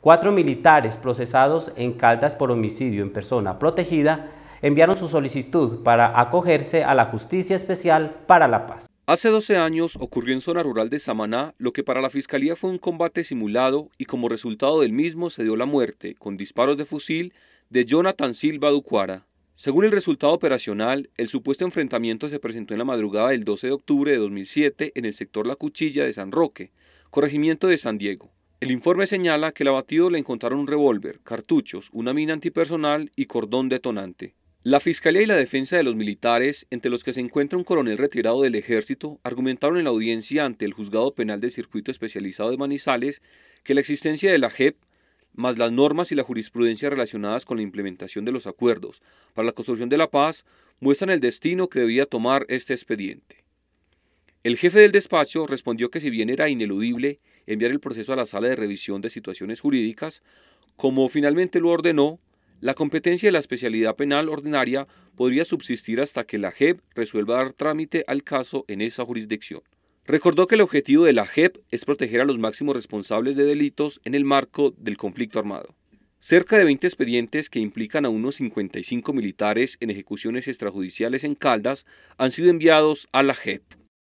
Cuatro militares procesados en Caldas por homicidio en persona protegida enviaron su solicitud para acogerse a la Justicia Especial para la Paz. Hace 12 años ocurrió en zona rural de Samaná lo que para la Fiscalía fue un combate simulado y como resultado del mismo se dio la muerte con disparos de fusil de Jonathan Silva Ducuara. Según el resultado operacional, el supuesto enfrentamiento se presentó en la madrugada del 12 de octubre de 2007 en el sector La Cuchilla de San Roque, corregimiento de San Diego. El informe señala que al abatido le encontraron un revólver, cartuchos, una mina antipersonal y cordón detonante. La Fiscalía y la defensa de los militares, entre los que se encuentra un coronel retirado del ejército, argumentaron en la audiencia ante el Juzgado Penal del Circuito Especializado de Manizales que la existencia de la JEP, más las normas y la jurisprudencia relacionadas con la implementación de los acuerdos para la construcción de la paz, muestran el destino que debía tomar este expediente. El jefe del despacho respondió que si bien era ineludible, enviar el proceso a la Sala de Revisión de Situaciones Jurídicas, como finalmente lo ordenó, la competencia de la especialidad penal ordinaria podría subsistir hasta que la JEP resuelva dar trámite al caso en esa jurisdicción. Recordó que el objetivo de la JEP es proteger a los máximos responsables de delitos en el marco del conflicto armado. Cerca de 20 expedientes que implican a unos 55 militares en ejecuciones extrajudiciales en Caldas han sido enviados a la JEP.